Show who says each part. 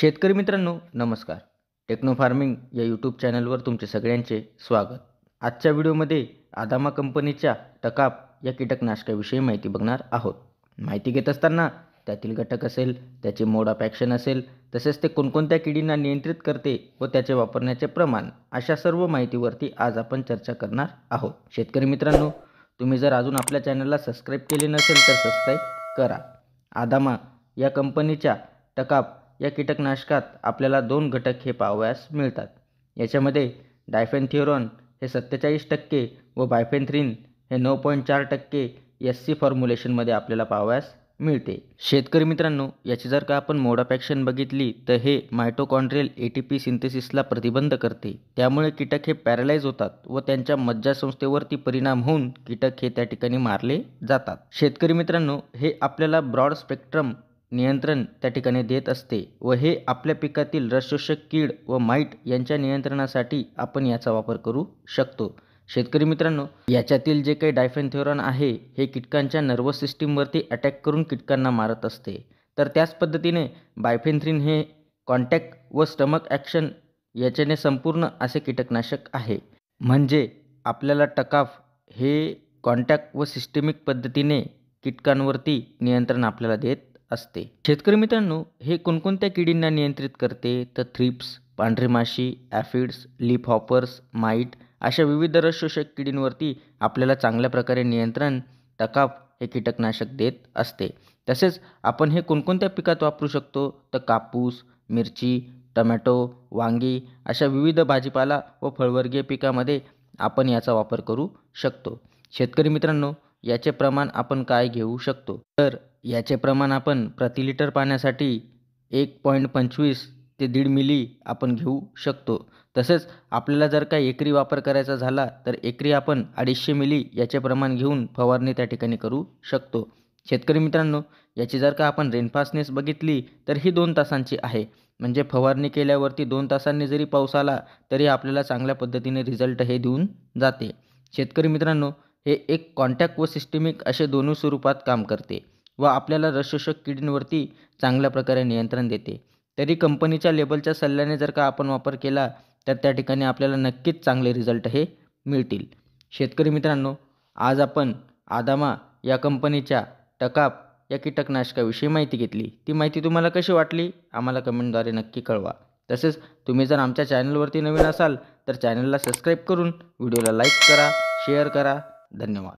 Speaker 1: शेतकरी मित्रांनो नमस्कार टेक्नो फार्मिंग या यूट्यूब चॅनलवर तुमचे सगळ्यांचे स्वागत आजच्या व्हिडिओमध्ये आदामा कंपनीच्या टकाप या कीटकनाशकाविषयी माहिती बघणार आहोत माहिती घेत असताना त्यातील घटक असेल त्याचे मोड ऑफ ॲक्शन असेल तसेच ते कोणकोणत्या किडींना नियंत्रित करते व त्याचे वापरण्याचे प्रमाण अशा सर्व माहितीवरती आज आपण चर्चा करणार आहोत शेतकरी मित्रांनो तुम्ही जर अजून आपल्या चॅनलला सबस्क्राईब केले नसेल तर सबस्क्राईब करा आदामा या कंपनीच्या टकाप या कीटकनाशकात आपल्याला दोन घटक हे पाहावयास मिळतात याच्यामध्ये डायफेनथिओरॉन हे सत्तेचाळीस टक्के व बायफेनथ्रीन हे नऊ पॉईंट चार टक्के एस सी फॉर्म्युलेशनमध्ये आपल्याला पाहावयास मिळते शेतकरी मित्रांनो याची जर का आपण मोडापॅक्शन बघितली तर हे मायटोकॉन्ड्रियल ए टी पी सिंथेसिसला प्रतिबंध करते त्यामुळे कीटक हे पॅरालाइज होतात व त्यांच्या मज्जासंस्थेवरती परिणाम होऊन कीटक हे त्या ठिकाणी मारले जातात शेतकरी मित्रांनो हे आपल्याला ब्रॉड स्पेक्ट्रम नियंत्रण त्या ठिकाणी देत असते व हे आपल्या पिकातील रसशोषक कीड व माईट यांच्या नियंत्रणासाठी आपण याचा वापर करू शकतो शेतकरी मित्रांनो याच्यातील जे काही डायफेनथेरॉन आहे हे कीटकांच्या नर्वस सिस्टीमवरती अटॅक करून कीटकांना मारत असते तर त्याच पद्धतीने बायफेनथ्रीन हे कॉन्टॅक्ट व स्टमक ॲक्शन याच्याने संपूर्ण असे कीटकनाशक आहे म्हणजे आपल्याला टकाफ हे कॉन्टॅक्ट व सिस्टेमिक पद्धतीने कीटकांवरती नियंत्रण आपल्याला देत असते शेतकरी मित्रांनो हे कोणकोणत्या किडींना नियंत्रित करते तर थ्रिप्स पांढरी माशी ॲफिड्स लिप हॉपर्स माईट अशा विविध रसशोषक किडींवरती आपल्याला चांगल्या प्रकारे नियंत्रण तकाप हे कीटकनाशक देत असते तसेच आपण हे कोणकोणत्या पिकात वापरू शकतो तर कापूस मिरची टमॅटो वांगी अशा विविध भाजीपाला व फळवर्गीय पिकामध्ये आपण याचा वापर करू शकतो शेतकरी मित्रांनो याचे प्रमाण आपण काय घेऊ शकतो तर याचे प्रमाण आपण प्रति लिटर पाण्यासाठी एक पॉईंट पंचवीस ते दीड मिली आपण घेऊ शकतो तसेच आपल्याला जर काही एकरी वापर करायचा झाला तर एकरी आपण अडीचशे मिली याचे प्रमाण घेऊन फवारणी त्या ठिकाणी करू शकतो शेतकरी मित्रांनो याची जर का आपण रेनफास्टनेस बघितली तर ही दोन तासांची आहे म्हणजे फवारणी केल्यावरती दोन तासांनी जरी पाऊस आला तरी आपल्याला चांगल्या पद्धतीने रिझल्ट हे देऊन जाते शेतकरी मित्रांनो हे एक कॉन्टॅक्ट व सिस्टमिक असे दोन्ही स्वरूपात काम करते व आपल्याला रसशोषक किडींवरती चांगल्या प्रकारे नियंत्रण देते तरी कंपनीच्या लेबलच्या सल्ल्याने जर का आपण वापर केला तर त्या ठिकाणी आपल्याला नक्कीच चांगले रिझल्ट हे मिळतील शेतकरी मित्रांनो आज आपण आदामा या कंपनीच्या टकाप या कीटकनाशकाविषयी माहिती घेतली ती माहिती तुम्हाला कशी वाटली आम्हाला कमेंटद्वारे नक्की कळवा तसेच तुम्ही जर आमच्या चॅनलवरती नवीन असाल तर चॅनलला सबस्क्राईब करून व्हिडिओला लाईक करा शेअर करा धन्यवाद